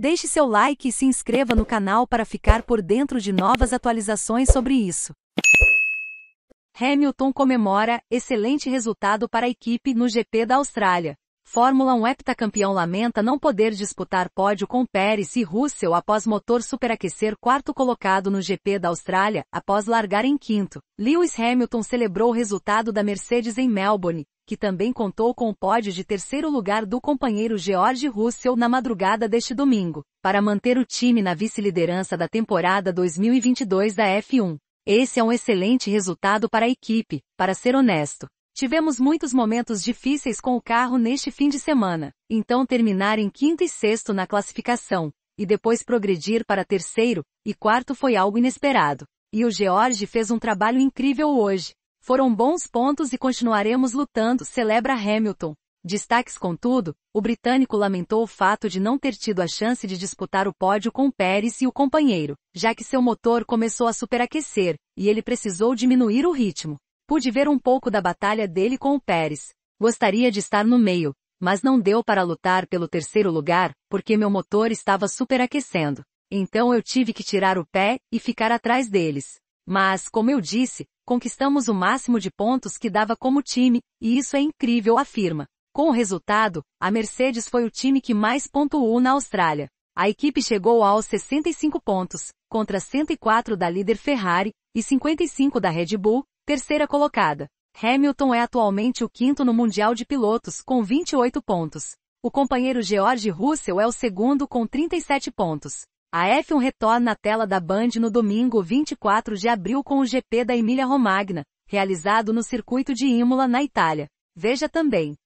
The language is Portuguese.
Deixe seu like e se inscreva no canal para ficar por dentro de novas atualizações sobre isso. Hamilton comemora excelente resultado para a equipe no GP da Austrália. Fórmula 1 heptacampeão lamenta não poder disputar pódio com Pérez e Russell após motor superaquecer quarto colocado no GP da Austrália, após largar em quinto. Lewis Hamilton celebrou o resultado da Mercedes em Melbourne, que também contou com o pódio de terceiro lugar do companheiro George Russell na madrugada deste domingo, para manter o time na vice-liderança da temporada 2022 da F1. Esse é um excelente resultado para a equipe, para ser honesto. Tivemos muitos momentos difíceis com o carro neste fim de semana, então terminar em quinto e sexto na classificação, e depois progredir para terceiro e quarto foi algo inesperado. E o George fez um trabalho incrível hoje, foram bons pontos e continuaremos lutando, celebra Hamilton. Destaques contudo, o britânico lamentou o fato de não ter tido a chance de disputar o pódio com Pérez e o companheiro, já que seu motor começou a superaquecer, e ele precisou diminuir o ritmo. Pude ver um pouco da batalha dele com o Pérez. Gostaria de estar no meio, mas não deu para lutar pelo terceiro lugar, porque meu motor estava superaquecendo. Então eu tive que tirar o pé e ficar atrás deles. Mas, como eu disse, conquistamos o máximo de pontos que dava como time, e isso é incrível, afirma. Com o resultado, a Mercedes foi o time que mais pontuou na Austrália. A equipe chegou aos 65 pontos, contra 104 da líder Ferrari e 55 da Red Bull, terceira colocada. Hamilton é atualmente o quinto no Mundial de Pilotos com 28 pontos. O companheiro George Russell é o segundo com 37 pontos. A F1 retorna à tela da Band no domingo 24 de abril com o GP da Emília Romagna, realizado no circuito de Imola na Itália. Veja também.